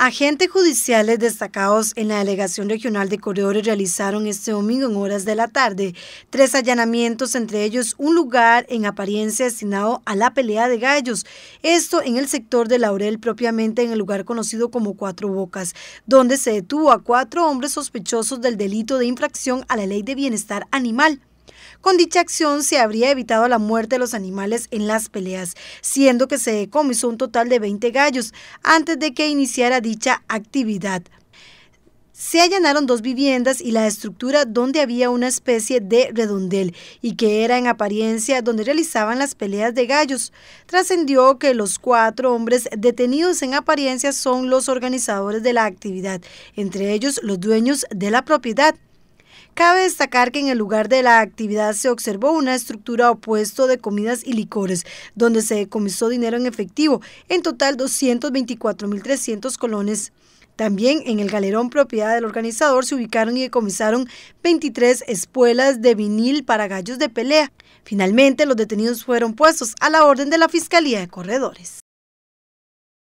Agentes judiciales destacados en la Delegación Regional de Corredores realizaron este domingo en horas de la tarde tres allanamientos, entre ellos un lugar en apariencia destinado a la pelea de gallos, esto en el sector de Laurel, propiamente en el lugar conocido como Cuatro Bocas, donde se detuvo a cuatro hombres sospechosos del delito de infracción a la Ley de Bienestar Animal. Con dicha acción se habría evitado la muerte de los animales en las peleas, siendo que se decomisó un total de 20 gallos antes de que iniciara dicha actividad. Se allanaron dos viviendas y la estructura donde había una especie de redondel y que era en apariencia donde realizaban las peleas de gallos. Trascendió que los cuatro hombres detenidos en apariencia son los organizadores de la actividad, entre ellos los dueños de la propiedad. Cabe destacar que en el lugar de la actividad se observó una estructura opuesta de comidas y licores, donde se decomisó dinero en efectivo, en total 224.300 colones. También en el galerón propiedad del organizador se ubicaron y decomisaron 23 espuelas de vinil para gallos de pelea. Finalmente, los detenidos fueron puestos a la orden de la Fiscalía de Corredores.